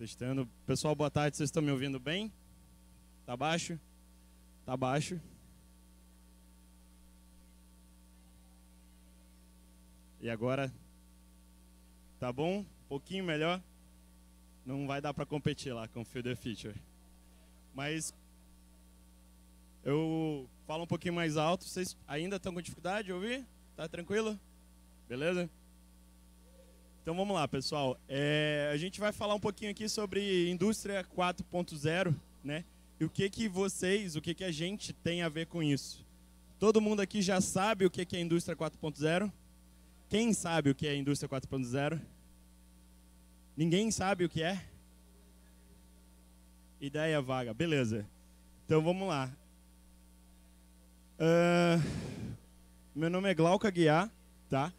Testando. Pessoal, boa tarde. Vocês estão me ouvindo bem? Tá baixo? Tá baixo. E agora? Tá bom? Um pouquinho melhor? Não vai dar para competir lá com o Field Feature. Mas eu falo um pouquinho mais alto. Vocês ainda estão com dificuldade de ouvir? Tá tranquilo? Beleza? Então vamos lá, pessoal. É, a gente vai falar um pouquinho aqui sobre indústria 4.0, né? E o que que vocês, o que que a gente tem a ver com isso? Todo mundo aqui já sabe o que que é indústria 4.0? Quem sabe o que é indústria 4.0? Ninguém sabe o que é? Ideia vaga, beleza. Então vamos lá. Uh, meu nome é Glauca Guiar, tá?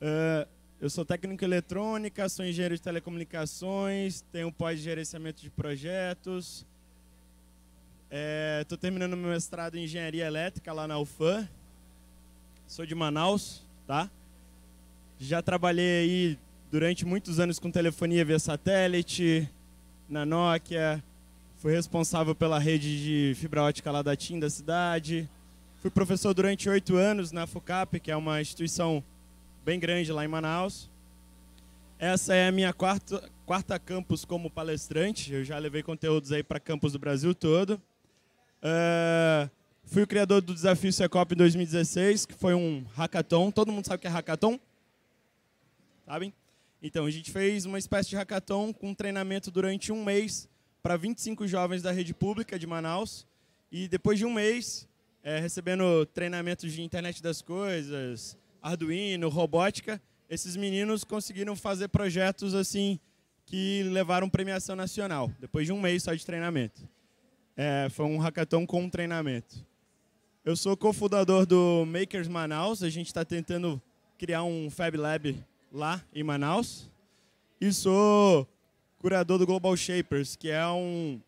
Uh, eu sou técnico em eletrônica, sou engenheiro de telecomunicações, tenho pós-gerenciamento de projetos. Estou é, terminando meu mestrado em engenharia elétrica lá na UFAM. Sou de Manaus, tá? Já trabalhei aí durante muitos anos com telefonia via satélite, na Nokia. Fui responsável pela rede de fibra ótica lá da TIM da cidade. Fui professor durante oito anos na FUCAP, que é uma instituição bem grande lá em Manaus. Essa é a minha quarta, quarta campus como palestrante. Eu já levei conteúdos aí para campus do Brasil todo. Uh, fui o criador do desafio Secop 2016, que foi um hackathon. Todo mundo sabe o que é hackathon? Sabem? Então, a gente fez uma espécie de hackathon com treinamento durante um mês para 25 jovens da rede pública de Manaus. E depois de um mês, é, recebendo treinamentos de internet das coisas, Arduino, robótica, esses meninos conseguiram fazer projetos assim que levaram premiação nacional, depois de um mês só de treinamento. É, foi um hackathon com treinamento. Eu sou cofundador do Makers Manaus, a gente está tentando criar um Fab Lab lá em Manaus. E sou curador do Global Shapers, que é um,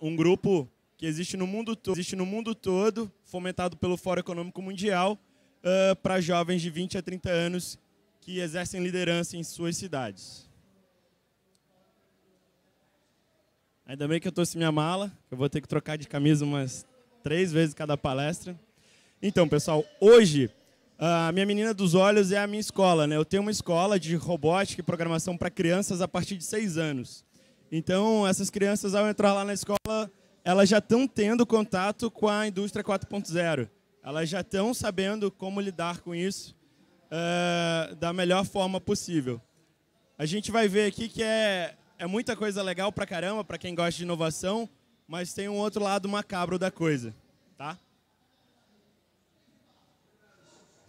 um grupo que existe no mundo todo, existe no mundo todo, fomentado pelo Fórum Econômico Mundial, uh, ah, para jovens de 20 a 30 anos que exercem liderança em suas cidades. Ainda bem que eu trouxe minha mala, que eu vou ter que trocar de camisa umas três vezes cada palestra. Então, pessoal, hoje a minha menina dos olhos é a minha escola, né? Eu tenho uma escola de robótica e programação para crianças a partir de seis anos. Então, essas crianças, ao entrar lá na escola, elas já estão tendo contato com a indústria 4.0. Elas já estão sabendo como lidar com isso uh, da melhor forma possível. A gente vai ver aqui que é, é muita coisa legal pra caramba, para quem gosta de inovação, mas tem um outro lado macabro da coisa, tá?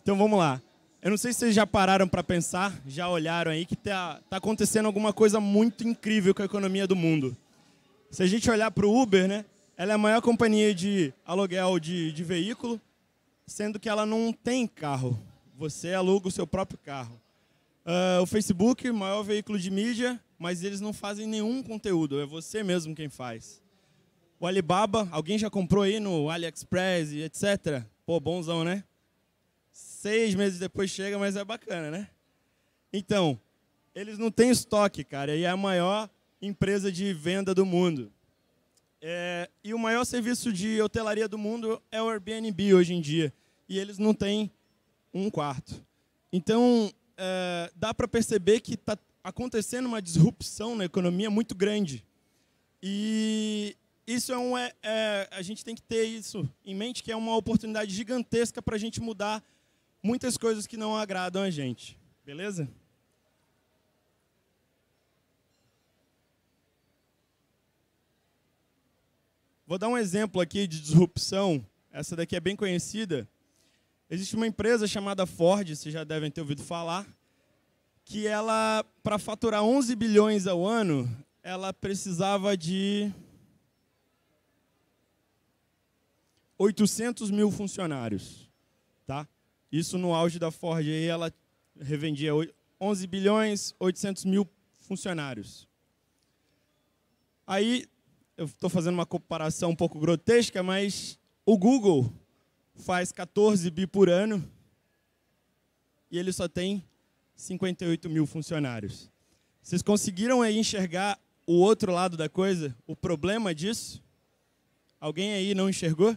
Então vamos lá. Eu não sei se vocês já pararam para pensar, já olharam aí, que tá, tá acontecendo alguma coisa muito incrível com a economia do mundo. Se a gente olhar para o Uber, né, ela é a maior companhia de aluguel de, de veículo, sendo que ela não tem carro. Você aluga o seu próprio carro. Uh, o Facebook, maior veículo de mídia, mas eles não fazem nenhum conteúdo, é você mesmo quem faz. O Alibaba, alguém já comprou aí no AliExpress e etc? Pô, bonzão, né? Seis meses depois chega, mas é bacana, né? Então, eles não têm estoque, cara, e é a maior empresa de venda do mundo. É, e o maior serviço de hotelaria do mundo é o Airbnb hoje em dia. E eles não têm um quarto. Então, é, dá para perceber que está acontecendo uma disrupção na economia muito grande. E isso é um. É, é, a gente tem que ter isso em mente, que é uma oportunidade gigantesca para a gente mudar muitas coisas que não agradam a gente. Beleza? Vou dar um exemplo aqui de disrupção. Essa daqui é bem conhecida. Existe uma empresa chamada Ford, vocês já devem ter ouvido falar, que ela, para faturar 11 bilhões ao ano, ela precisava de 800 mil funcionários. Tá? Isso no auge da Ford, aí ela revendia 11 bilhões, 800 mil funcionários. Aí, eu estou fazendo uma comparação um pouco grotesca, mas o Google faz 14 bi por ano e ele só tem 58 mil funcionários. Vocês conseguiram aí enxergar o outro lado da coisa, o problema disso? Alguém aí não enxergou?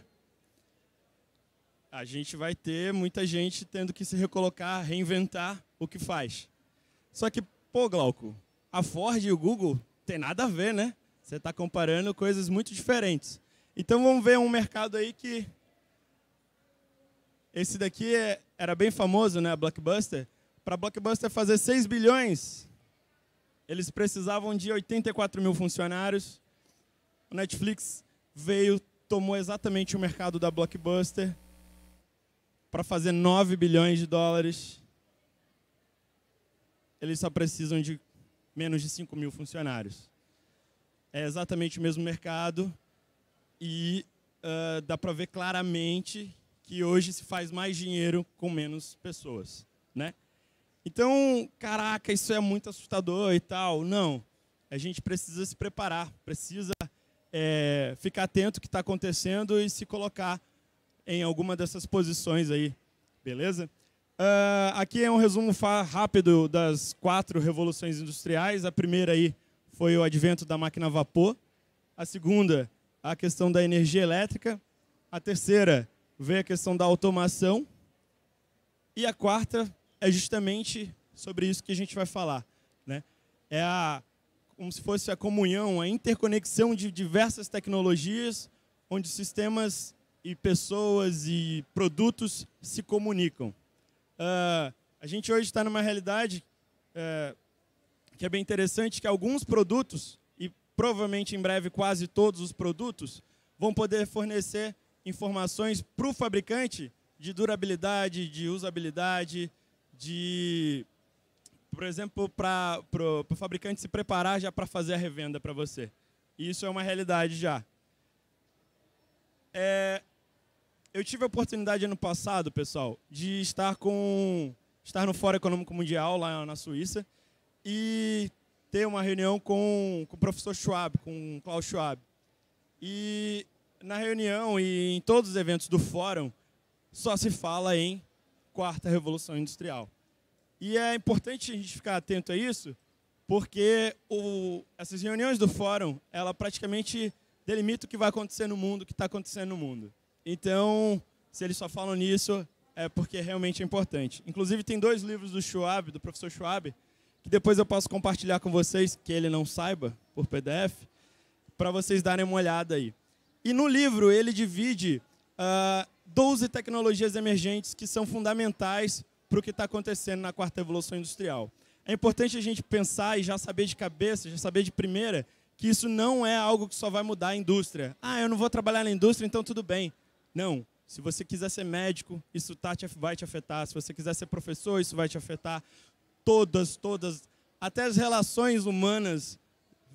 A gente vai ter muita gente tendo que se recolocar, reinventar o que faz. Só que, pô, Glauco, a Ford e o Google tem nada a ver, né? Você está comparando coisas muito diferentes. Então vamos ver um mercado aí que. Esse daqui é, era bem famoso, né? Blockbuster. Para Blockbuster fazer 6 bilhões, eles precisavam de 84 mil funcionários. O Netflix veio, tomou exatamente o mercado da Blockbuster para fazer 9 bilhões de dólares. Eles só precisam de menos de 5 mil funcionários é exatamente o mesmo mercado e uh, dá para ver claramente que hoje se faz mais dinheiro com menos pessoas, né? Então, caraca, isso é muito assustador e tal. Não, a gente precisa se preparar, precisa é, ficar atento ao que está acontecendo e se colocar em alguma dessas posições aí, beleza? Uh, aqui é um resumo rápido das quatro revoluções industriais. A primeira aí foi o advento da máquina a vapor. A segunda, a questão da energia elétrica. A terceira, veio a questão da automação. E a quarta é justamente sobre isso que a gente vai falar. Né? É a, como se fosse a comunhão, a interconexão de diversas tecnologias, onde sistemas e pessoas e produtos se comunicam. Uh, a gente hoje está numa realidade uh, que é bem interessante que alguns produtos, e provavelmente em breve quase todos os produtos, vão poder fornecer informações para o fabricante de durabilidade, de usabilidade, de, por exemplo, para o fabricante se preparar já para fazer a revenda para você. Isso é uma realidade já. É, eu tive a oportunidade ano passado, pessoal, de estar com estar no Fórum Econômico Mundial lá na Suíça e ter uma reunião com, com o professor Schwab, com o Klaus Schwab. E na reunião e em todos os eventos do fórum, só se fala em quarta revolução industrial. E é importante a gente ficar atento a isso, porque o, essas reuniões do fórum, ela praticamente delimita o que vai acontecer no mundo, o que está acontecendo no mundo. Então, se eles só falam nisso, é porque realmente é importante. Inclusive, tem dois livros do Schwab, do professor Schwab, que depois eu posso compartilhar com vocês, que ele não saiba, por PDF, para vocês darem uma olhada aí. E no livro ele divide uh, ah, 12 tecnologias emergentes que são fundamentais para o que está acontecendo na quarta evolução industrial. É importante a gente pensar e já saber de cabeça, já saber de primeira, que isso não é algo que só vai mudar a indústria. Ah, eu não vou trabalhar na indústria, então tudo bem. Não. Se você quiser ser médico, isso tá, vai te afetar. Se você quiser ser professor, isso vai te afetar todas, todas, até as relações humanas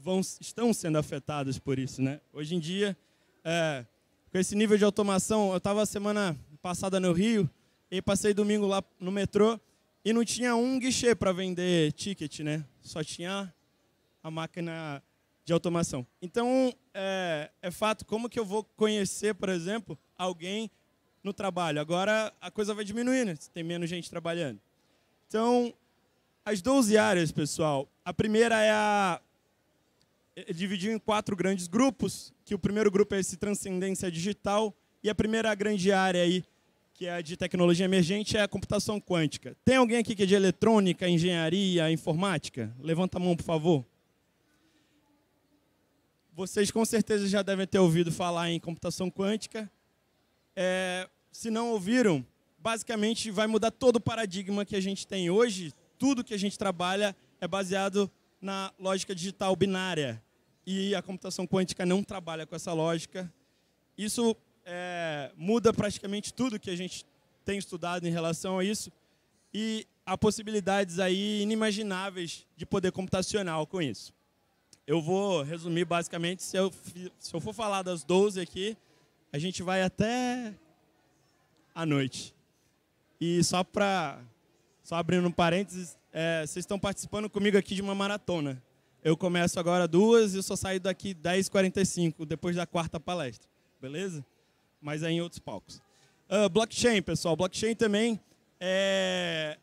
vão, estão sendo afetadas por isso, né? Hoje em dia, é, com esse nível de automação, eu estava semana passada no Rio e passei domingo lá no metrô e não tinha um guichê para vender ticket, né? Só tinha a máquina de automação. Então, é, é fato, como que eu vou conhecer, por exemplo, alguém no trabalho? Agora a coisa vai diminuindo, né? tem menos gente trabalhando. Então, as 12 áreas, pessoal, a primeira é a é, é dividiu em quatro grandes grupos, que o primeiro grupo é esse transcendência digital e a primeira grande área aí, que é a de tecnologia emergente, é a computação quântica. Tem alguém aqui que é de eletrônica, engenharia, informática? Levanta a mão, por favor. Vocês com certeza já devem ter ouvido falar em computação quântica. É, se não ouviram, basicamente vai mudar todo o paradigma que a gente tem hoje, tudo que a gente trabalha é baseado na lógica digital binária. E a computação quântica não trabalha com essa lógica. Isso é, muda praticamente tudo que a gente tem estudado em relação a isso. E há possibilidades aí inimagináveis de poder computacional com isso. Eu vou resumir basicamente, se eu, se eu for falar das 12 aqui, a gente vai até a noite. E só para só abrindo um parênteses, é, vocês estão participando comigo aqui de uma maratona. Eu começo agora duas e eu só saio daqui 10h45, depois da quarta palestra, beleza? Mas é em outros palcos. Uh, blockchain, pessoal. Blockchain também é,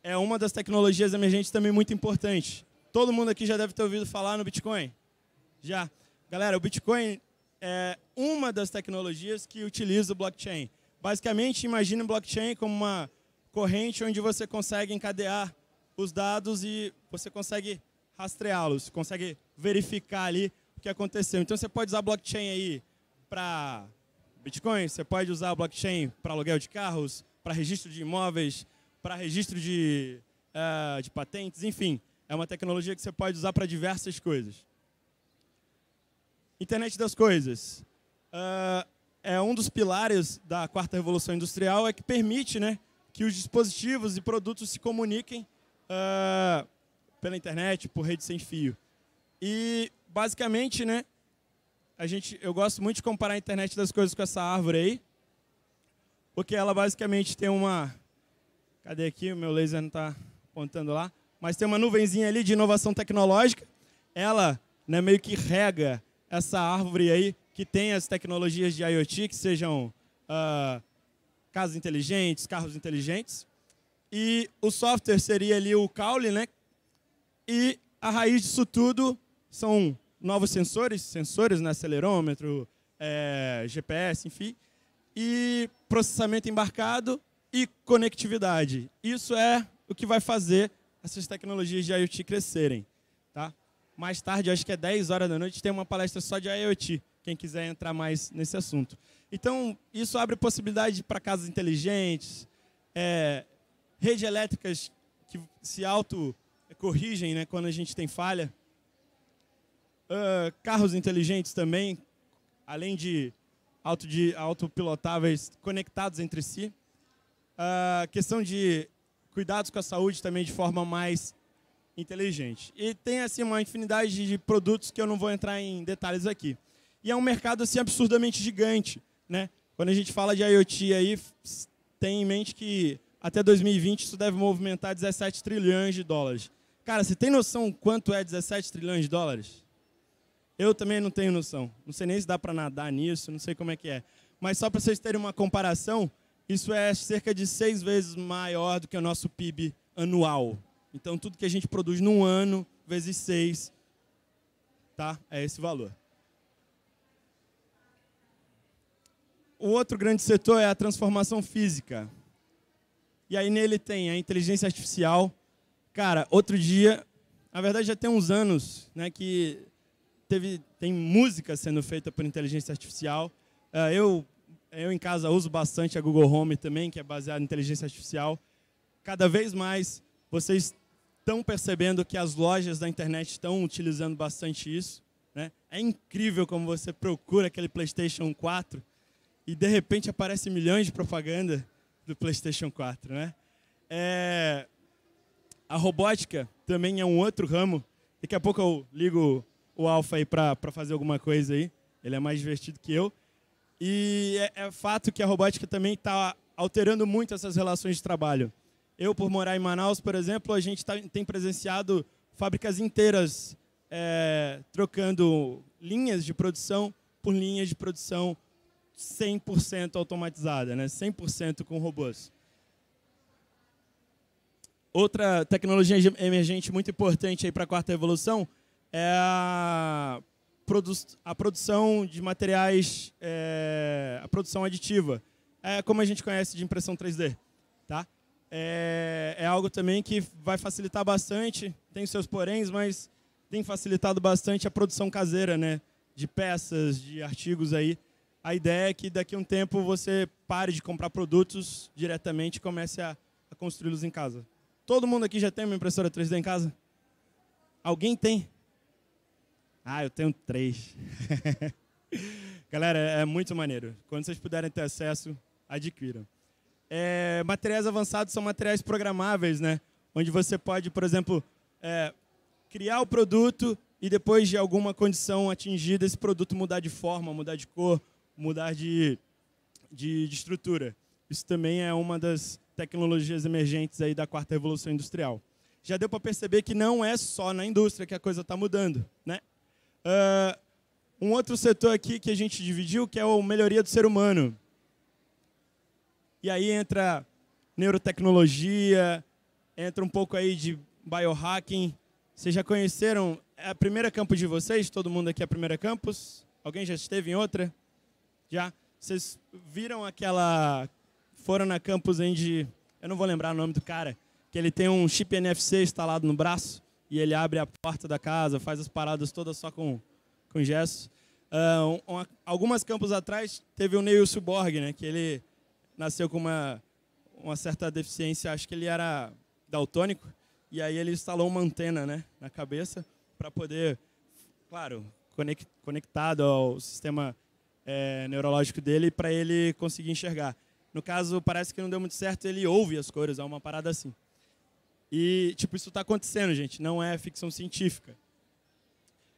é uma das tecnologias emergentes também muito importante. Todo mundo aqui já deve ter ouvido falar no Bitcoin. Já. Galera, o Bitcoin é uma das tecnologias que utiliza o blockchain. Basicamente, imagine o blockchain como uma corrente onde você consegue encadear os dados e você consegue rastreá-los, consegue verificar ali o que aconteceu. Então você pode usar blockchain aí para Bitcoin, você pode usar blockchain para aluguel de carros, para registro de imóveis, para registro de, uh, de patentes, enfim. É uma tecnologia que você pode usar para diversas coisas. Internet das coisas. Uh, é um dos pilares da quarta revolução industrial, é que permite né, que os dispositivos e produtos se comuniquem uh, pela internet, por rede sem fio. E, basicamente, né, a gente, eu gosto muito de comparar a internet das coisas com essa árvore aí, porque ela basicamente tem uma... Cadê aqui? O meu laser não está apontando lá. Mas tem uma nuvenzinha ali de inovação tecnológica. Ela né, meio que rega essa árvore aí que tem as tecnologias de IoT, que sejam uh, casas inteligentes, carros inteligentes. E o software seria ali o caule, né? E a raiz disso tudo são novos sensores, sensores, né? acelerômetro, é, GPS, enfim, e processamento embarcado e conectividade. Isso é o que vai fazer essas tecnologias de IoT crescerem. Tá? Mais tarde, acho que é 10 horas da noite, tem uma palestra só de IoT quem quiser entrar mais nesse assunto. Então, isso abre possibilidade para casas inteligentes, é, redes elétricas que se auto-corrigem né, quando a gente tem falha, uh, carros inteligentes também, além de, auto autopilotáveis conectados entre si, uh, questão de cuidados com a saúde também de forma mais inteligente. E tem assim uma infinidade de produtos que eu não vou entrar em detalhes aqui. E é um mercado assim absurdamente gigante, né? Quando a gente fala de IoT aí, tem em mente que até 2020 isso deve movimentar 17 trilhões de dólares. Cara, você tem noção quanto é 17 trilhões de dólares? Eu também não tenho noção. Não sei nem se dá para nadar nisso, não sei como é que é. Mas só para vocês terem uma comparação, isso é cerca de seis vezes maior do que o nosso PIB anual. Então, tudo que a gente produz num ano, vezes seis, tá? é esse valor. O outro grande setor é a transformação física. E aí nele tem a inteligência artificial. Cara, outro dia, na verdade já tem uns anos, né, que teve tem música sendo feita por inteligência artificial. Ah, eu eu em casa uso bastante a Google Home também, que é baseada em inteligência artificial. Cada vez mais vocês estão percebendo que as lojas da internet estão utilizando bastante isso. Né? É incrível como você procura aquele PlayStation 4 e de repente aparece milhões de propaganda do PlayStation 4, né? É... A robótica também é um outro ramo. Daqui a pouco eu ligo o Alpha aí para fazer alguma coisa aí. Ele é mais divertido que eu. E é, é fato que a robótica também está alterando muito essas relações de trabalho. Eu, por morar em Manaus, por exemplo, a gente tá, tem presenciado fábricas inteiras é, trocando linhas de produção por linhas de produção 100% automatizada, né? 100% com robôs. Outra tecnologia emergente muito importante para a quarta revolução é a, produ a produção de materiais, é, a produção aditiva, é como a gente conhece de impressão 3D. Tá? É, é algo também que vai facilitar bastante, tem seus poréns, mas tem facilitado bastante a produção caseira né? de peças, de artigos aí, a ideia é que daqui a um tempo você pare de comprar produtos diretamente e comece a, a construí-los em casa. Todo mundo aqui já tem uma impressora 3D em casa? Alguém tem? Ah, eu tenho três. Galera, é muito maneiro. Quando vocês puderem ter acesso, adquiram. É, materiais avançados são materiais programáveis, né? Onde você pode, por exemplo, é, criar o produto e depois de alguma condição atingida, esse produto mudar de forma, mudar de cor, mudar de, de, de estrutura. Isso também é uma das tecnologias emergentes aí da quarta revolução industrial. Já deu para perceber que não é só na indústria que a coisa está mudando, né? Uh, um outro setor aqui que a gente dividiu que é a melhoria do ser humano. E aí entra neurotecnologia, entra um pouco aí de biohacking. Vocês já conheceram é a primeira campus de vocês? Todo mundo aqui é a primeira campus? Alguém já esteve em outra? Já? Vocês viram aquela. Foram na campus onde. Eu não vou lembrar o nome do cara. Que ele tem um chip NFC instalado no braço. E ele abre a porta da casa, faz as paradas todas só com, com gestos. Uh, algumas campos atrás teve o Neil Suborg, né? Que ele nasceu com uma, uma certa deficiência. Acho que ele era daltônico. E aí ele instalou uma antena né, na cabeça para poder, claro, conectado ao sistema é, neurológico dele para ele conseguir enxergar. No caso, parece que não deu muito certo, ele ouve as cores, é uma parada assim. E, tipo, isso está acontecendo, gente, não é ficção científica.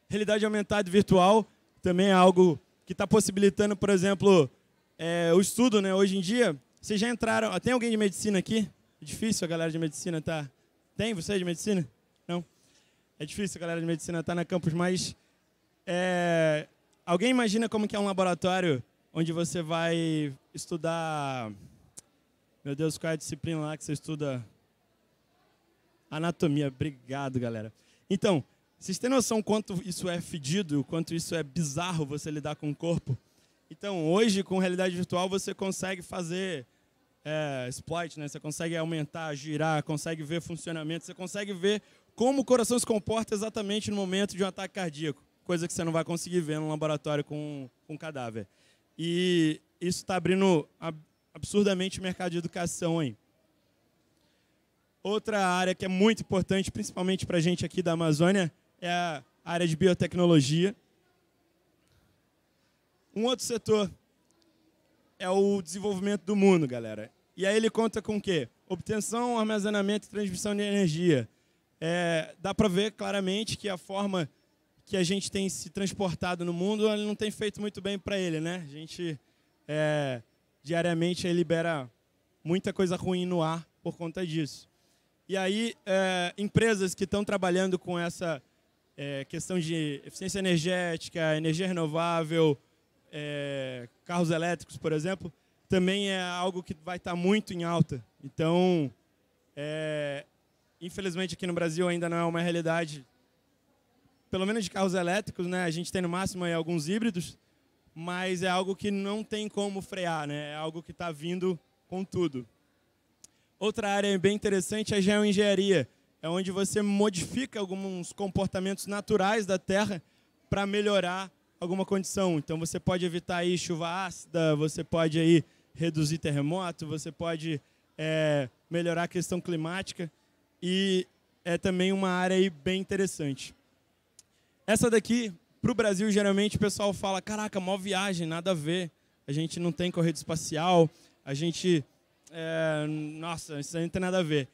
Realidade aumentada e virtual também é algo que está possibilitando, por exemplo, é, o estudo, né? Hoje em dia, vocês já entraram... Tem alguém de medicina aqui? É difícil a galera de medicina tá... Tem você de medicina? Não? É difícil a galera de medicina estar tá na campus, mas... É, Alguém imagina como que é um laboratório onde você vai estudar... Meu Deus, qual é a disciplina lá que você estuda? Anatomia. Obrigado, galera. Então, vocês têm noção quanto isso é fedido, quanto isso é bizarro você lidar com o corpo? Então, hoje, com realidade virtual, você consegue fazer é, exploit, né? Você consegue aumentar, girar, consegue ver funcionamento, você consegue ver como o coração se comporta exatamente no momento de um ataque cardíaco coisa que você não vai conseguir ver no laboratório com, com cadáver. E isso está abrindo absurdamente o mercado de educação. Hein? Outra área que é muito importante, principalmente para a gente aqui da Amazônia, é a área de biotecnologia. Um outro setor é o desenvolvimento do mundo, galera. E aí ele conta com o quê? Obtenção, armazenamento e transmissão de energia. É, dá para ver claramente que a forma que a gente tem se transportado no mundo, ele não tem feito muito bem para ele, né? A gente é, diariamente libera muita coisa ruim no ar por conta disso. E aí, é, empresas que estão trabalhando com essa é, questão de eficiência energética, energia renovável, é, carros elétricos, por exemplo, também é algo que vai estar tá muito em alta. Então, é, infelizmente aqui no Brasil ainda não é uma realidade pelo menos de carros elétricos, né? A gente tem no máximo aí alguns híbridos, mas é algo que não tem como frear, né? É algo que está vindo com tudo. Outra área bem interessante é a geoengenharia, é onde você modifica alguns comportamentos naturais da Terra para melhorar alguma condição. Então você pode evitar aí chuva ácida, você pode aí reduzir terremoto, você pode é, melhorar a questão climática e é também uma área aí bem interessante. Essa daqui, para o Brasil, geralmente o pessoal fala: caraca, mó viagem, nada a ver. A gente não tem corrida espacial, a gente. É, nossa, isso aí não tem nada a ver.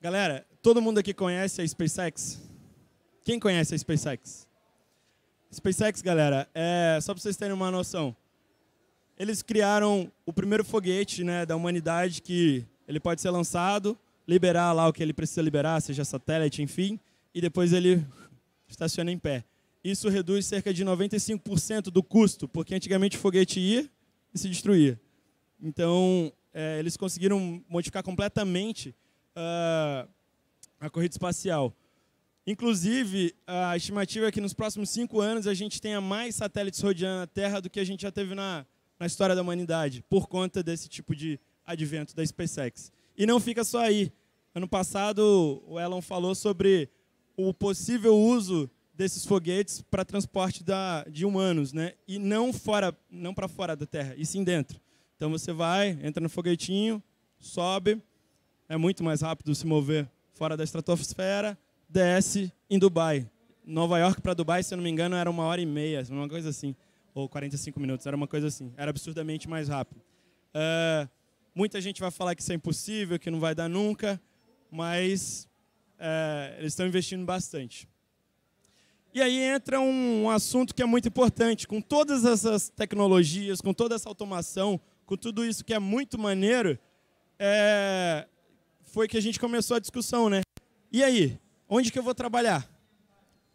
Galera, todo mundo aqui conhece a SpaceX? Quem conhece a SpaceX? SpaceX, galera, é, só para vocês terem uma noção. Eles criaram o primeiro foguete né, da humanidade que ele pode ser lançado, liberar lá o que ele precisa liberar, seja satélite, enfim, e depois ele estaciona em pé. Isso reduz cerca de 95% do custo, porque antigamente o foguete ia e se destruía. Então, é, eles conseguiram modificar completamente uh, a corrida espacial. Inclusive, a estimativa é que nos próximos cinco anos a gente tenha mais satélites rodeando a Terra do que a gente já teve na, na história da humanidade, por conta desse tipo de advento da SpaceX. E não fica só aí. Ano passado, o Elon falou sobre o possível uso desses foguetes para transporte da, de humanos, né? E não fora, não para fora da Terra, e sim dentro. Então você vai, entra no foguetinho, sobe, é muito mais rápido se mover fora da estratosfera, desce em Dubai. Nova York para Dubai, se eu não me engano, era uma hora e meia, uma coisa assim, ou 45 minutos, era uma coisa assim, era absurdamente mais rápido. Uh, muita gente vai falar que isso é impossível, que não vai dar nunca, mas uh, eles estão investindo bastante. E aí entra um assunto que é muito importante. Com todas essas tecnologias, com toda essa automação, com tudo isso que é muito maneiro, é... foi que a gente começou a discussão, né? E aí, onde que eu vou trabalhar?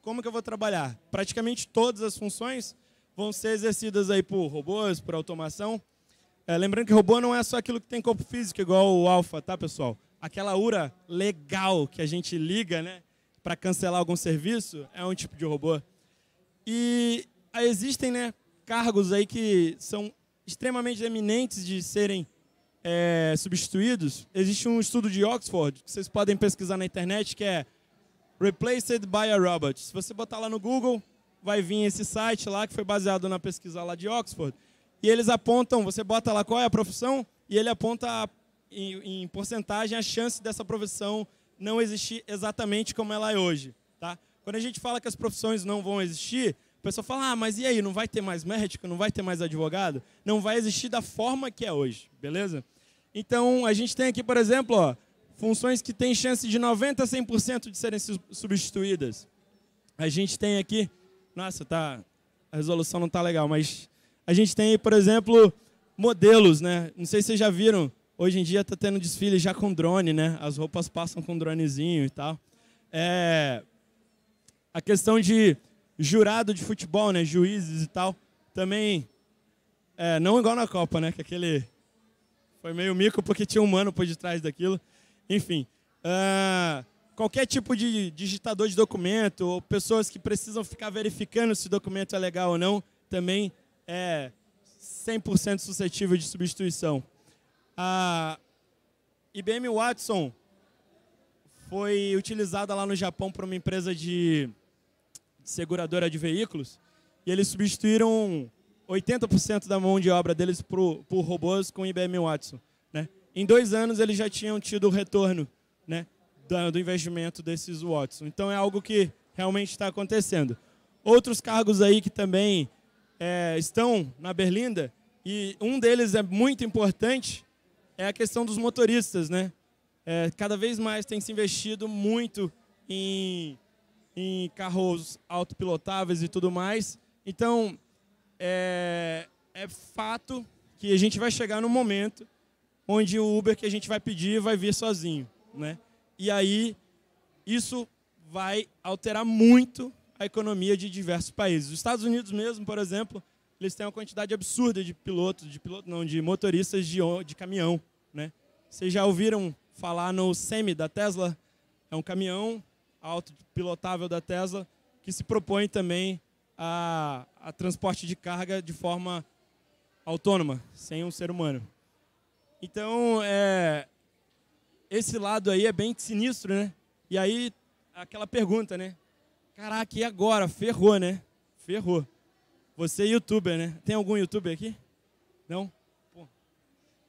Como que eu vou trabalhar? Praticamente todas as funções vão ser exercidas aí por robôs, por automação. É, lembrando que robô não é só aquilo que tem corpo físico, igual o Alpha, tá, pessoal? Aquela URA legal que a gente liga, né? para cancelar algum serviço, é um tipo de robô. E existem né, cargos aí que são extremamente eminentes de serem é, substituídos. Existe um estudo de Oxford, que vocês podem pesquisar na internet, que é Replaced by a Robot. Se você botar lá no Google, vai vir esse site lá, que foi baseado na pesquisa lá de Oxford. E eles apontam, você bota lá qual é a profissão, e ele aponta em, em porcentagem a chance dessa profissão não existir exatamente como ela é hoje. Tá? Quando a gente fala que as profissões não vão existir, o pessoal fala, ah, mas e aí, não vai ter mais médico, não vai ter mais advogado? Não vai existir da forma que é hoje, beleza? Então, a gente tem aqui, por exemplo, ó, funções que têm chance de 90% a 100% de serem substituídas. A gente tem aqui, nossa, tá, a resolução não tá legal, mas a gente tem, por exemplo, modelos, né? Não sei se vocês já viram, Hoje em dia está tendo desfile já com drone, né? As roupas passam com dronezinho e tal. É... A questão de jurado de futebol, né? Juízes e tal. Também, é, não igual na Copa, né? Que aquele foi meio mico porque tinha um mano por detrás daquilo. Enfim, uh, qualquer tipo de digitador de documento ou pessoas que precisam ficar verificando se o documento é legal ou não, também é 100% suscetível de substituição. A IBM Watson foi utilizada lá no Japão por uma empresa de seguradora de veículos e eles substituíram 80% da mão de obra deles por, por robôs com IBM Watson. Né? Em dois anos eles já tinham tido o retorno né, do, do investimento desses Watson. Então é algo que realmente está acontecendo. Outros cargos aí que também é, estão na Berlinda, e um deles é muito importante, é a questão dos motoristas, né? É, cada vez mais tem se investido muito em, em carros autopilotáveis e tudo mais. Então, é, é fato que a gente vai chegar no momento onde o Uber que a gente vai pedir vai vir sozinho, né? E aí isso vai alterar muito a economia de diversos países. Os Estados Unidos mesmo, por exemplo, eles têm uma quantidade absurda de pilotos, de pilotos não, de motoristas de, de caminhão. Né? Vocês já ouviram falar no SEMI da Tesla? É um caminhão autopilotável da Tesla que se propõe também a, a transporte de carga de forma autônoma, sem um ser humano. Então, é, esse lado aí é bem sinistro, né? E aí, aquela pergunta, né? Caraca, e agora? Ferrou, né? Ferrou. Você é youtuber, né? Tem algum youtuber aqui? Não? Pô.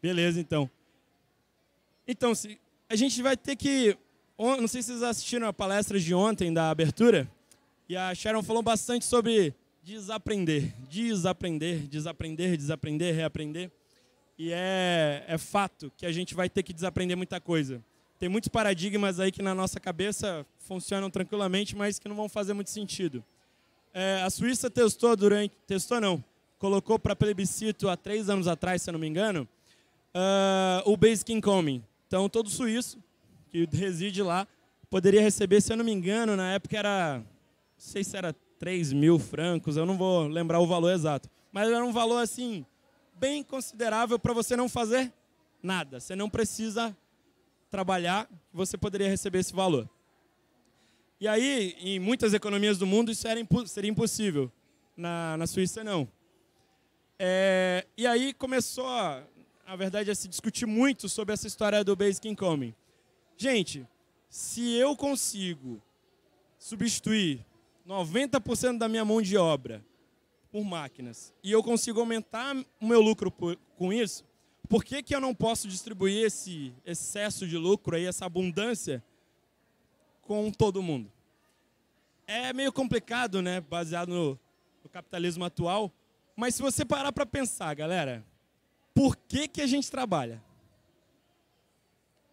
Beleza, então. Então, se, a gente vai ter que. Não sei se vocês assistiram a palestra de ontem da abertura, e a Sharon falou bastante sobre desaprender, desaprender, desaprender, desaprender, reaprender. E é, é fato que a gente vai ter que desaprender muita coisa. Tem muitos paradigmas aí que na nossa cabeça funcionam tranquilamente, mas que não vão fazer muito sentido. É, a Suíça testou durante. Testou não. Colocou para plebiscito há três anos atrás, se eu não me engano, uh, o Basic Income, então, todo suíço que reside lá poderia receber, se eu não me engano, na época era, não sei se era 3 mil francos, eu não vou lembrar o valor exato, mas era um valor assim, bem considerável para você não fazer nada, você não precisa trabalhar, você poderia receber esse valor. E aí, em muitas economias do mundo, isso era impo seria impossível, na, na Suíça não. É, e aí começou, na verdade, é se discutir muito sobre essa história do Basic Income. Gente, se eu consigo substituir 90% da minha mão de obra por máquinas e eu consigo aumentar o meu lucro por, com isso, por que, que eu não posso distribuir esse excesso de lucro, aí, essa abundância, com todo mundo? É meio complicado, né? baseado no, no capitalismo atual, mas se você parar para pensar, galera, por que, que a gente trabalha?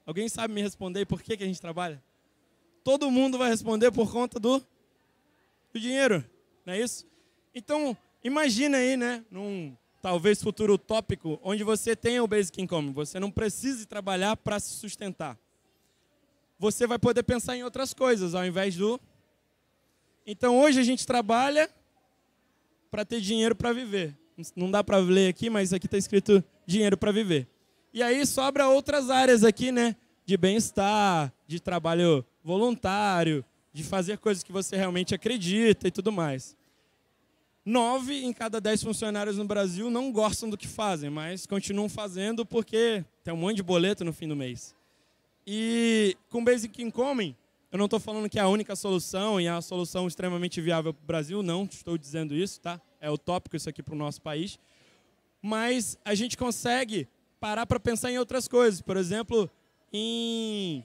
Alguém sabe me responder por que, que a gente trabalha? Todo mundo vai responder por conta do, do dinheiro, não é isso? Então, imagina aí, né, num talvez futuro utópico, onde você tenha o basic income, você não precise trabalhar para se sustentar. Você vai poder pensar em outras coisas ao invés do. Então, hoje a gente trabalha para ter dinheiro para viver. Não dá para ler aqui, mas aqui está escrito dinheiro para viver. E aí sobra outras áreas aqui, né? De bem-estar, de trabalho voluntário, de fazer coisas que você realmente acredita e tudo mais. Nove em cada dez funcionários no Brasil não gostam do que fazem, mas continuam fazendo porque tem um monte de boleto no fim do mês. E com Basic Income, eu não estou falando que é a única solução e é a solução extremamente viável para o Brasil, não estou dizendo isso, tá? é utópico isso aqui para o nosso país, mas a gente consegue parar para pensar em outras coisas, por exemplo, em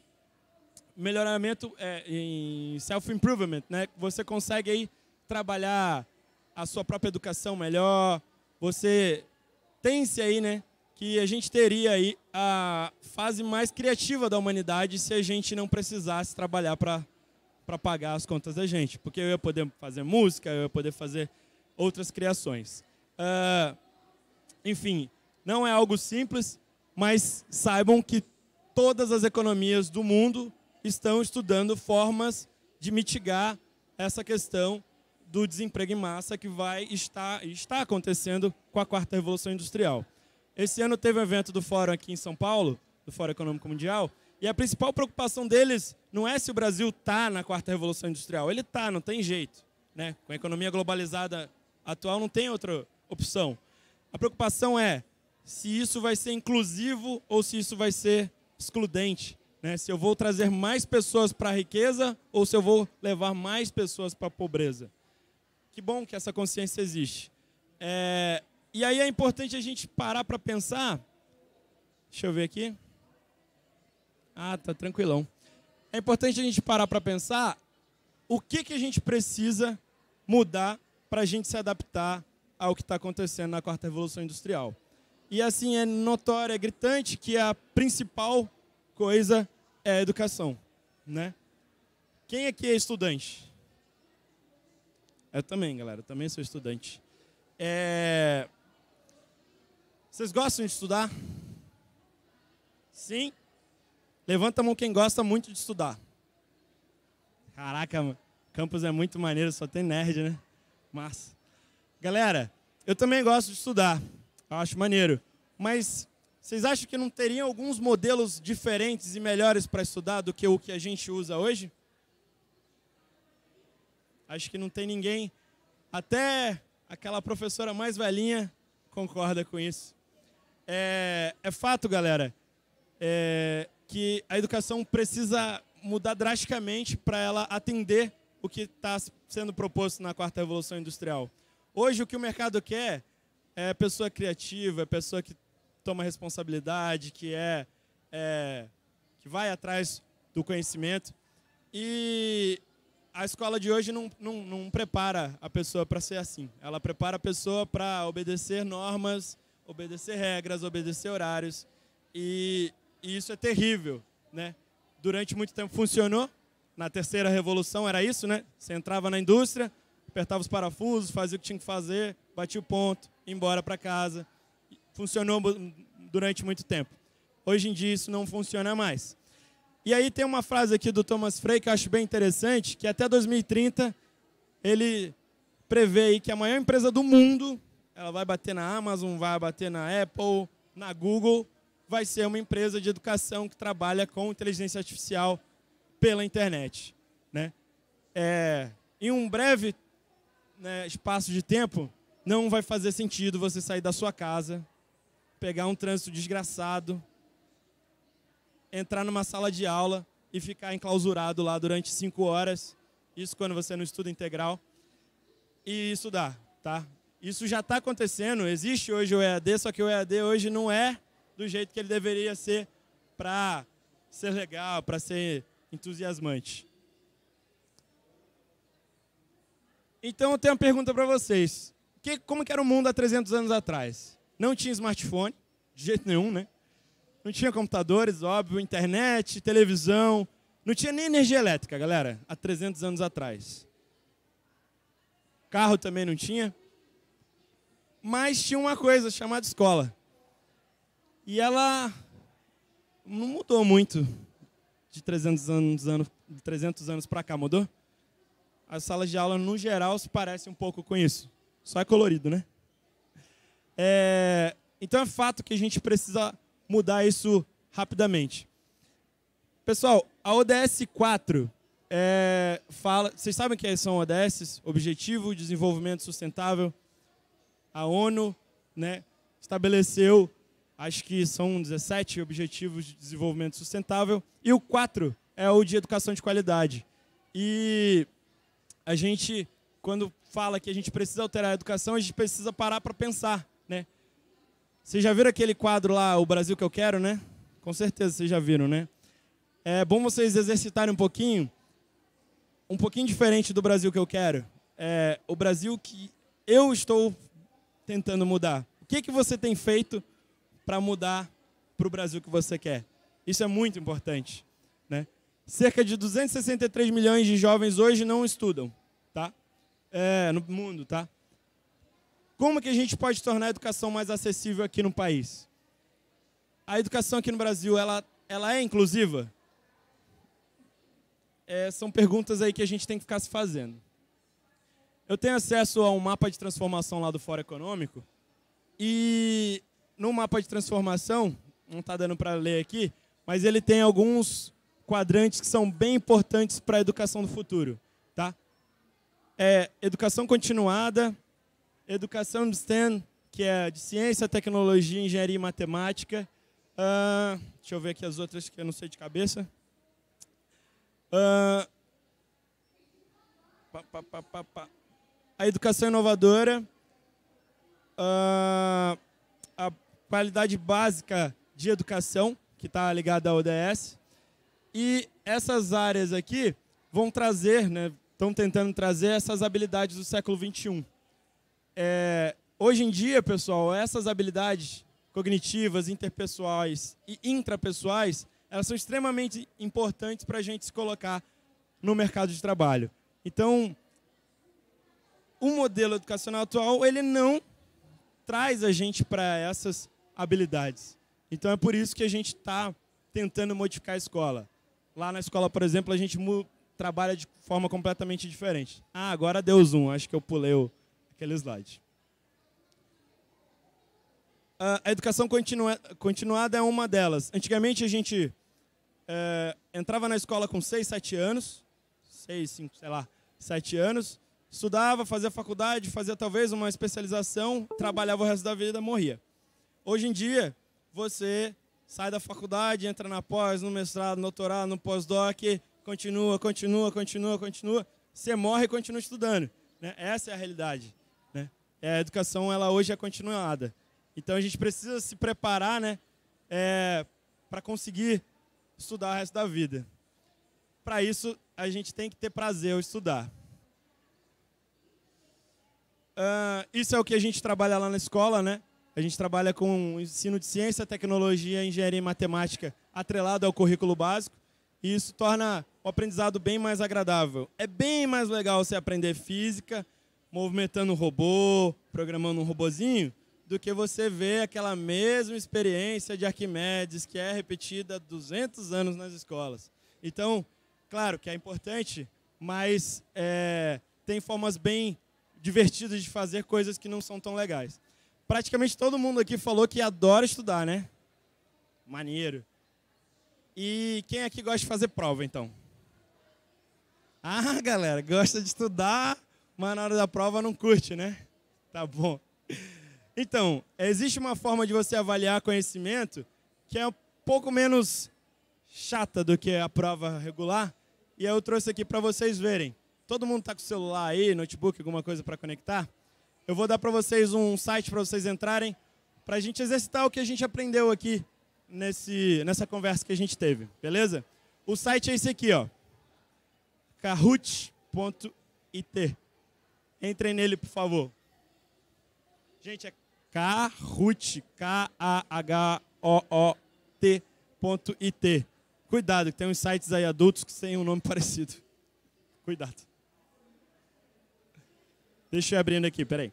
melhoramento, é, em self-improvement, né? Você consegue aí trabalhar a sua própria educação melhor, você tem-se aí, né, que a gente teria aí a fase mais criativa da humanidade se a gente não precisasse trabalhar para pagar as contas da gente, porque eu ia poder fazer música, eu ia poder fazer outras criações. Uh, enfim, não é algo simples, mas saibam que todas as economias do mundo estão estudando formas de mitigar essa questão do desemprego em massa que vai estar está acontecendo com a quarta revolução industrial. Esse ano teve um evento do Fórum aqui em São Paulo, do Fórum Econômico Mundial, e a principal preocupação deles não é se o Brasil está na quarta revolução industrial, ele está, não tem jeito, né? Com a economia globalizada atual não tem outra opção. A preocupação é se isso vai ser inclusivo ou se isso vai ser excludente. Né? Se eu vou trazer mais pessoas para a riqueza ou se eu vou levar mais pessoas para a pobreza. Que bom que essa consciência existe. É... E aí é importante a gente parar para pensar. Deixa eu ver aqui. Ah, tá tranquilão. É importante a gente parar para pensar o que, que a gente precisa mudar para a gente se adaptar ao que está acontecendo na quarta revolução industrial. E assim é notório, é gritante que a principal coisa é a educação, né? Quem aqui é estudante? Eu também, galera, também sou estudante. É... Vocês gostam de estudar? Sim? Levanta a mão quem gosta muito de estudar. Caraca, mano. campus é muito maneiro, só tem nerd, né? Massa. Galera, eu também gosto de estudar. Acho maneiro. Mas vocês acham que não teriam alguns modelos diferentes e melhores para estudar do que o que a gente usa hoje? Acho que não tem ninguém. Até aquela professora mais velhinha concorda com isso. É, é fato, galera, é, que a educação precisa mudar drasticamente para ela atender o que está sendo proposto na quarta revolução industrial. Hoje o que o mercado quer é pessoa criativa, é pessoa que toma responsabilidade, que é, é que vai atrás do conhecimento. E a escola de hoje não, não, não prepara a pessoa para ser assim. Ela prepara a pessoa para obedecer normas, obedecer regras, obedecer horários. E, e isso é terrível. Né? Durante muito tempo funcionou, na terceira revolução era isso, né? Você entrava na indústria, apertava os parafusos, fazia o que tinha que fazer, batia o ponto, ia embora para casa. Funcionou durante muito tempo. Hoje em dia isso não funciona mais. E aí tem uma frase aqui do Thomas Frey que eu acho bem interessante, que até 2030 ele prevê que a maior empresa do mundo, ela vai bater na Amazon, vai bater na Apple, na Google, vai ser uma empresa de educação que trabalha com inteligência artificial pela internet. Né? É, em um breve né, espaço de tempo, não vai fazer sentido você sair da sua casa, pegar um trânsito desgraçado, entrar numa sala de aula e ficar enclausurado lá durante cinco horas. Isso quando você é não estuda integral. E estudar, tá? Isso já está acontecendo, existe hoje o EAD, só que o EAD hoje não é do jeito que ele deveria ser para ser legal, para ser entusiasmante. Então eu tenho uma pergunta para vocês. Que, como que era o mundo há 300 anos atrás? Não tinha smartphone, de jeito nenhum, né? Não tinha computadores, óbvio, internet, televisão. Não tinha nem energia elétrica, galera, há 300 anos atrás. Carro também não tinha. Mas tinha uma coisa chamada escola. E ela não mudou muito de 300 anos, anos, 300 anos para cá, mudou? As salas de aula, no geral, se parecem um pouco com isso. Só é colorido, né? É... Então é fato que a gente precisa mudar isso rapidamente. Pessoal, a ODS 4 é... fala. Vocês sabem o que é são ODS? Objetivo de Desenvolvimento Sustentável. A ONU né, estabeleceu Acho que são 17 Objetivos de Desenvolvimento Sustentável. E o 4 é o de Educação de Qualidade. E a gente, quando fala que a gente precisa alterar a educação, a gente precisa parar para pensar, né? Vocês já viram aquele quadro lá, O Brasil que eu quero, né? Com certeza vocês já viram, né? É bom vocês exercitarem um pouquinho, um pouquinho diferente do Brasil que eu quero. É o Brasil que eu estou tentando mudar. O que, que você tem feito para mudar para o Brasil que você quer. Isso é muito importante. Né? Cerca de 263 milhões de jovens hoje não estudam, tá? É, no mundo, tá? Como que a gente pode tornar a educação mais acessível aqui no país? A educação aqui no Brasil, ela, ela é inclusiva? É, são perguntas aí que a gente tem que ficar se fazendo. Eu tenho acesso a um mapa de transformação lá do Fórum Econômico e no mapa de transformação, não está dando para ler aqui, mas ele tem alguns quadrantes que são bem importantes para a educação do futuro. Tá? É, educação continuada, educação de STEM, que é de ciência, tecnologia, engenharia e matemática. Uh, deixa eu ver aqui as outras que eu não sei de cabeça. Uh, pa, pa, pa, a educação inovadora. Uh, qualidade básica de educação, que está ligada à ODS. E essas áreas aqui vão trazer, né, estão tentando trazer essas habilidades do século XXI. É, hoje em dia, pessoal, essas habilidades cognitivas, interpessoais e intrapessoais, elas são extremamente importantes para a gente se colocar no mercado de trabalho. Então, o modelo educacional atual, ele não traz a gente para essas habilidades. Então é por isso que a gente está tentando modificar a escola. Lá na escola, por exemplo, a gente trabalha de forma completamente diferente. Ah, agora deu zoom, acho que eu pulei o, aquele slide. A educação continuada é uma delas. Antigamente a gente é, entrava na escola com 6, 7 anos, 6, 5, sei lá, 7 anos, estudava, fazia faculdade, fazia talvez uma especialização, trabalhava o resto da vida, morria. Hoje em dia, você sai da faculdade, entra na pós, no mestrado, no doutorado, no pós-doc, continua, continua, continua, continua. Você morre e continua estudando. Né? Essa é a realidade. Né? É, a educação ela hoje é continuada. Então a gente precisa se preparar né, é, para conseguir estudar o resto da vida. Para isso, a gente tem que ter prazer ao estudar. Uh, isso é o que a gente trabalha lá na escola, né? A gente trabalha com ensino de ciência, tecnologia, engenharia e matemática atrelado ao currículo básico. E isso torna o aprendizado bem mais agradável. É bem mais legal você aprender física, movimentando um robô, programando um robozinho, do que você ver aquela mesma experiência de Arquimedes que é repetida há 200 anos nas escolas. Então, claro que é importante, mas é, tem formas bem divertidas de fazer coisas que não são tão legais praticamente todo mundo aqui falou que adora estudar, né? Maneiro. E quem aqui gosta de fazer prova, então? Ah, galera, gosta de estudar, mas na hora da prova não curte, né? Tá bom. Então, existe uma forma de você avaliar conhecimento que é um pouco menos chata do que a prova regular, e eu trouxe aqui para vocês verem. Todo mundo está com o celular aí, notebook, alguma coisa para conectar? Eu vou dar para vocês um site para vocês entrarem, para a gente exercitar o que a gente aprendeu aqui nesse, nessa conversa que a gente teve, beleza? O site é esse aqui, ó, kahoot.it. Entrem nele, por favor. Gente, é kahoot, K-A-H-O-O-T.it. Cuidado, que tem uns sites aí adultos que têm um nome parecido. Cuidado. Deixa eu ir abrindo aqui, peraí.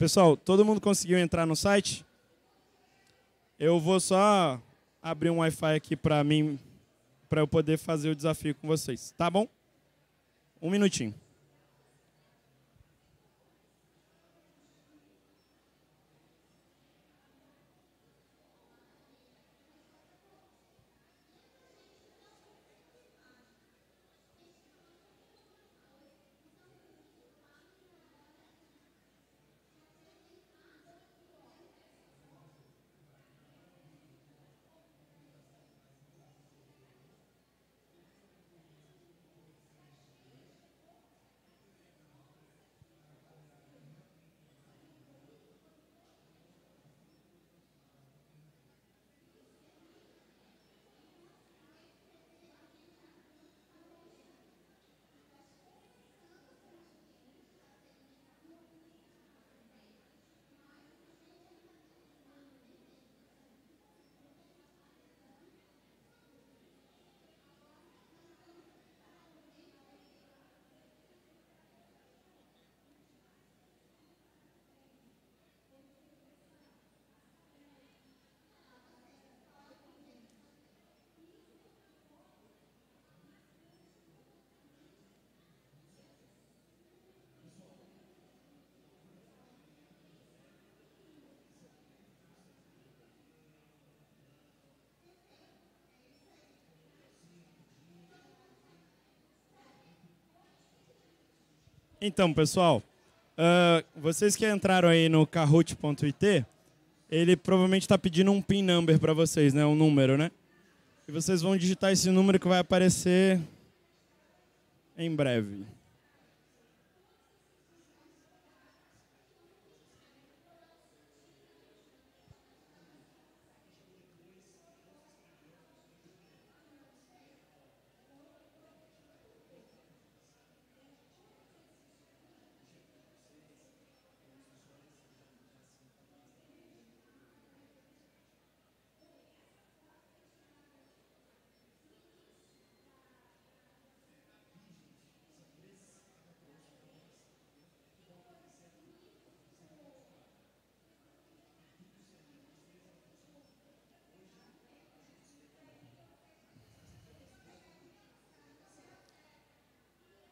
Pessoal, todo mundo conseguiu entrar no site? Eu vou só abrir um Wi-Fi aqui para mim, para eu poder fazer o desafio com vocês, tá bom? Um minutinho. Então, pessoal, uh, vocês que entraram aí no kahoot.it, ele provavelmente está pedindo um PIN number para vocês, né? Um número, né? E vocês vão digitar esse número que vai aparecer em breve.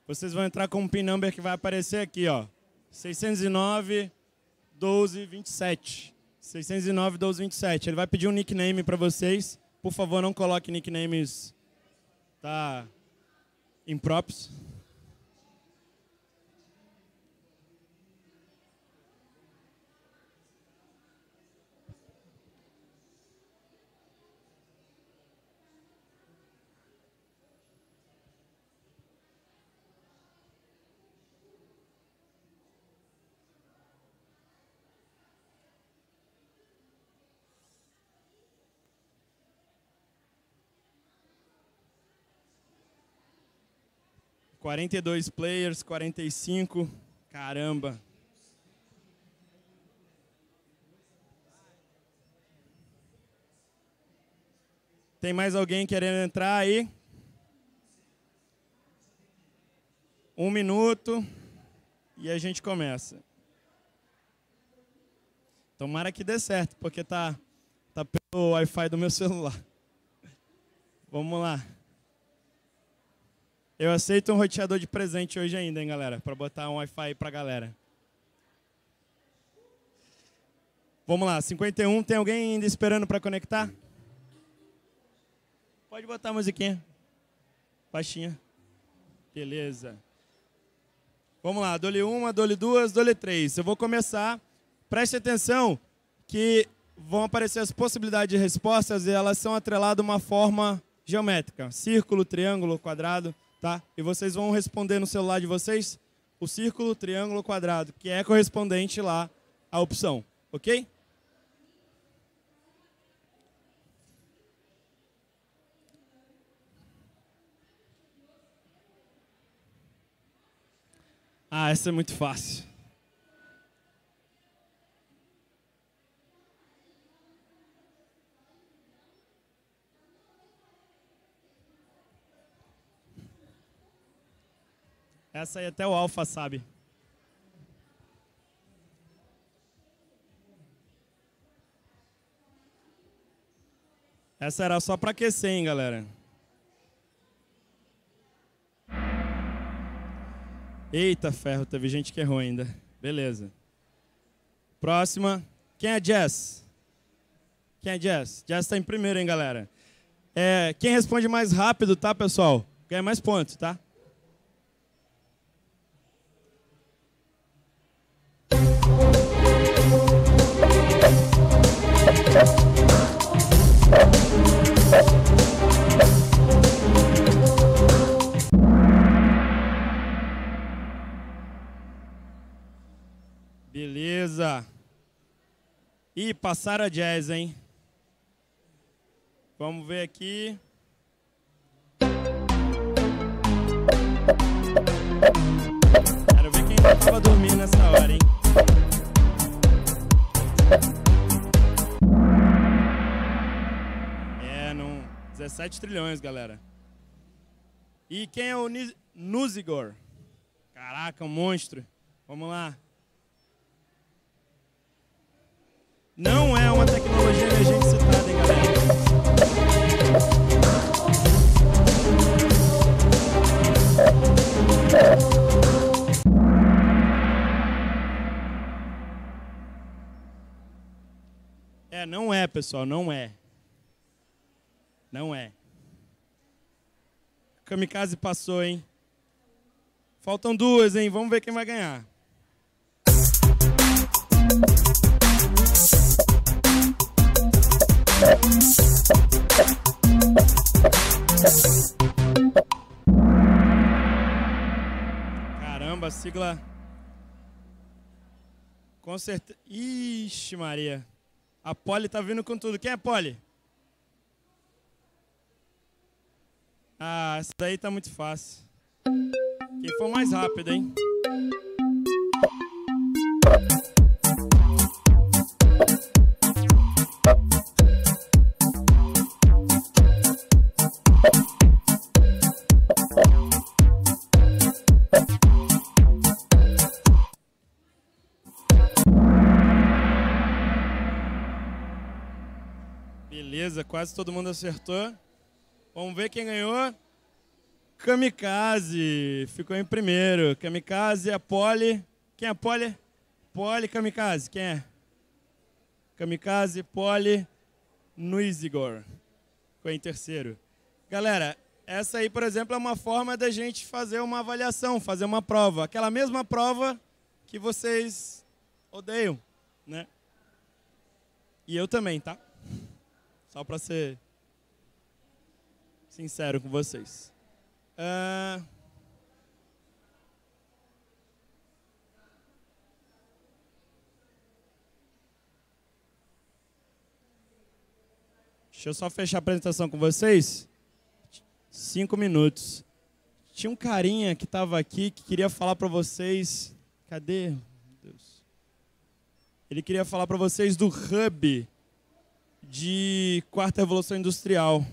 Vocês vão entrar com um PIN number que vai aparecer aqui, ó. 609 12 27. 609 12 27. Ele vai pedir um nickname para vocês. Por favor, não coloque nicknames tá impróprios. 42 players, 45. Caramba. Tem mais alguém querendo entrar aí? Um minuto e a gente começa. Tomara que dê certo, porque tá, tá pelo Wi-Fi do meu celular. Vamos lá. Eu aceito um roteador de presente hoje ainda, hein, galera? Para botar um Wi-Fi para a galera. Vamos lá, 51. Tem alguém ainda esperando para conectar? Pode botar a musiquinha. Baixinha. Beleza. Vamos lá, dole uma, dole duas, dole três. Eu vou começar. Preste atenção que vão aparecer as possibilidades de respostas e elas são atreladas a uma forma geométrica. Círculo, triângulo, quadrado tá? E vocês vão responder no celular de vocês o círculo, triângulo, quadrado, que é correspondente lá à opção, ok? Ah, essa é muito fácil. Essa aí até o Alfa sabe. Essa era só para aquecer, hein, galera. Eita, ferro, teve gente que errou ainda. Beleza. Próxima. Quem é Jess? Quem é Jess? Jess está em primeiro, hein, galera. É, quem responde mais rápido, tá, pessoal? Ganha mais pontos, tá? Beleza. E passaram a jazz, hein? Vamos ver aqui. Quero ver quem tava dormindo nessa hora, hein? É, não. 17 trilhões, galera. E quem é o Nuzigor? Caraca, um monstro. Vamos lá. Não é uma tecnologia emergente emergencitada, hein, galera? É, não é, pessoal, não é. Não é. Kamikaze passou, hein? Faltam duas, hein? Vamos ver quem vai ganhar. Caramba, sigla. Com certeza. Ixi, Maria. A Poli tá vindo com tudo. Quem é a Poli? Ah, essa daí tá muito fácil. Quem for mais rápido, hein? Beleza, quase todo mundo acertou. Vamos ver quem ganhou. Kamikaze ficou em primeiro. Kamikaze, a Poli. Quem é a Poli? Poli, Kamikaze. Quem é? Kamikaze, Poli, Nuizigor. Ficou em terceiro. Galera, essa aí, por exemplo, é uma forma da gente fazer uma avaliação, fazer uma prova. Aquela mesma prova que vocês odeiam, né? E eu também, tá? Só para ser sincero com vocês. Uh... Deixa eu só fechar a apresentação com vocês. Cinco minutos. Tinha um carinha que estava aqui que queria falar para vocês. Cadê? Deus. Ele queria falar para vocês do Hub de quarta revolução industrial.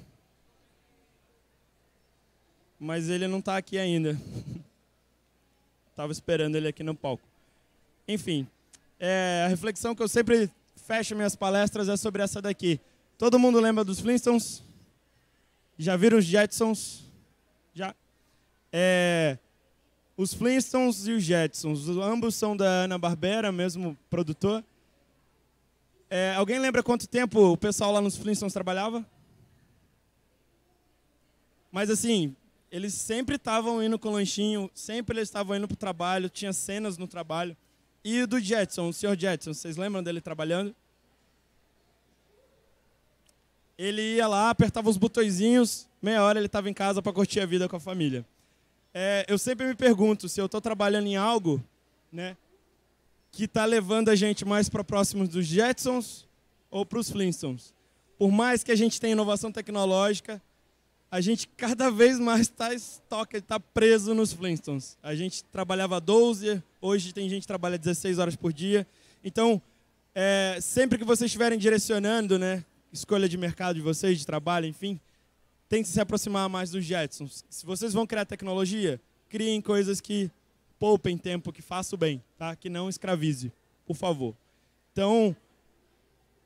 Mas ele não está aqui ainda. Estava esperando ele aqui no palco. Enfim, é, a reflexão que eu sempre fecho minhas palestras é sobre essa daqui. Todo mundo lembra dos Flintstones? Já viram os Jetsons? Já? É, os Flintstones e os Jetsons, ambos são da Ana Barbera, mesmo produtor. É, alguém lembra quanto tempo o pessoal lá nos Flintstones trabalhava? Mas assim, eles sempre estavam indo com o lanchinho, sempre eles estavam indo para o trabalho, tinha cenas no trabalho. E do Jetson, o senhor Jetson, vocês lembram dele trabalhando? Ele ia lá, apertava os botõezinhos, meia hora ele estava em casa para curtir a vida com a família. É, eu sempre me pergunto se eu estou trabalhando em algo, né, que está levando a gente mais para próximos dos Jetsons ou para os Flintstones. Por mais que a gente tenha inovação tecnológica, a gente cada vez mais está estoca, está preso nos Flintstones. A gente trabalhava 12, hoje tem gente que trabalha 16 horas por dia. Então, é, sempre que vocês estiverem direcionando, né, escolha de mercado de vocês, de trabalho, enfim, tente se aproximar mais dos Jetsons. Se vocês vão criar tecnologia, criem coisas que poupem tempo, que faça o bem, tá? que não escravize, por favor. Então,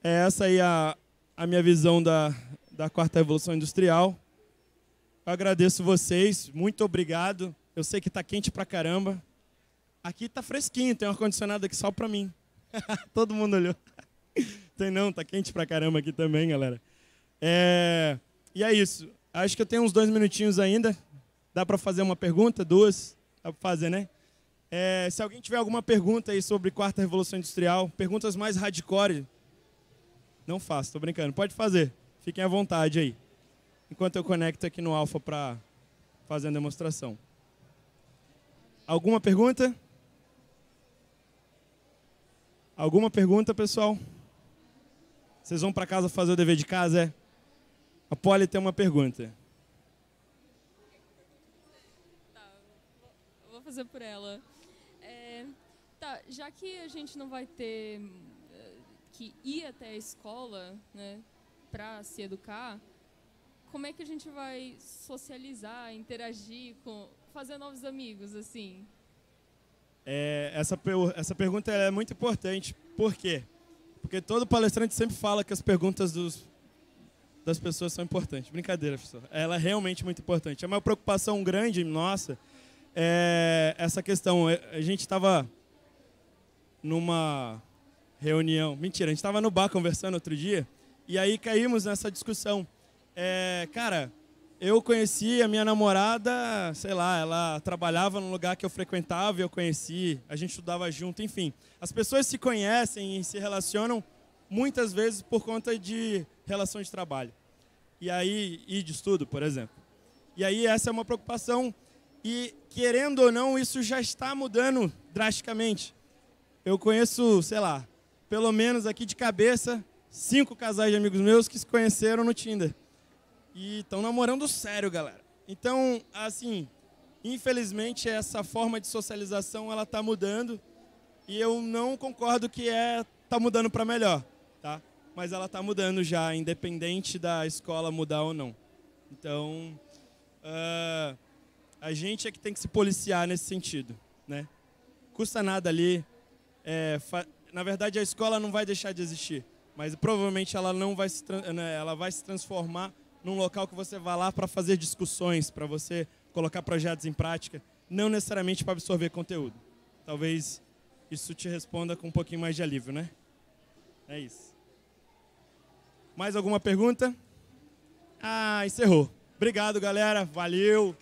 é essa aí a, a minha visão da, da quarta revolução industrial. Eu agradeço vocês, muito obrigado. Eu sei que está quente pra caramba. Aqui está fresquinho, tem um ar-condicionado aqui só para mim. Todo mundo olhou. tem não, tá quente pra caramba aqui também, galera. É... E é isso. Acho que eu tenho uns dois minutinhos ainda. Dá para fazer uma pergunta? Duas? Dá para fazer, né? É, se alguém tiver alguma pergunta aí sobre quarta revolução industrial, perguntas mais hardcore, não faço, estou brincando. Pode fazer, fiquem à vontade aí. Enquanto eu conecto aqui no Alfa para fazer a demonstração. Alguma pergunta? Alguma pergunta, pessoal? Vocês vão para casa fazer o dever de casa, é? A Polly tem uma pergunta. Tá, vou fazer por ela já que a gente não vai ter eh, que ir até a escola, né, para se educar, como é que a gente vai socializar, interagir com, fazer novos amigos, assim? É, essa, essa pergunta é muito importante. Por quê? Porque todo palestrante sempre fala que as perguntas dos, das pessoas são importantes. Brincadeira, professor. Ela é realmente muito importante. É uma preocupação grande nossa é, essa questão. É, a gente estava numa reunião. Mentira, a gente estava no bar conversando outro dia e aí caímos nessa discussão. É, cara, eu conheci a minha namorada, sei lá, ela trabalhava num lugar que eu frequentava, eu conheci, a gente estudava junto, enfim. As pessoas se conhecem e se relacionam muitas vezes por conta de relação de trabalho. E aí e de estudo, por exemplo. E aí essa é uma preocupação e querendo ou não, isso já está mudando drasticamente. Eu conheço, sei lá, pelo menos aqui de cabeça, cinco casais de amigos meus que se conheceram no Tinder. E estão namorando sério, galera. Então, assim, infelizmente essa forma de socialização ela tá mudando e eu não concordo que é tá mudando para melhor, tá? Mas ela tá mudando já, independente da escola mudar ou não. Então, uh, a gente é que tem que se policiar nesse sentido, né? Custa nada ali é, na verdade, a escola não vai deixar de existir, mas provavelmente ela não vai se, né, ela vai se transformar num local que você vá lá para fazer discussões, para você colocar projetos em prática, não necessariamente para absorver conteúdo. Talvez isso te responda com um pouquinho mais de alívio, né? É isso. Mais alguma pergunta? Ah, encerrou. Obrigado, galera. Valeu.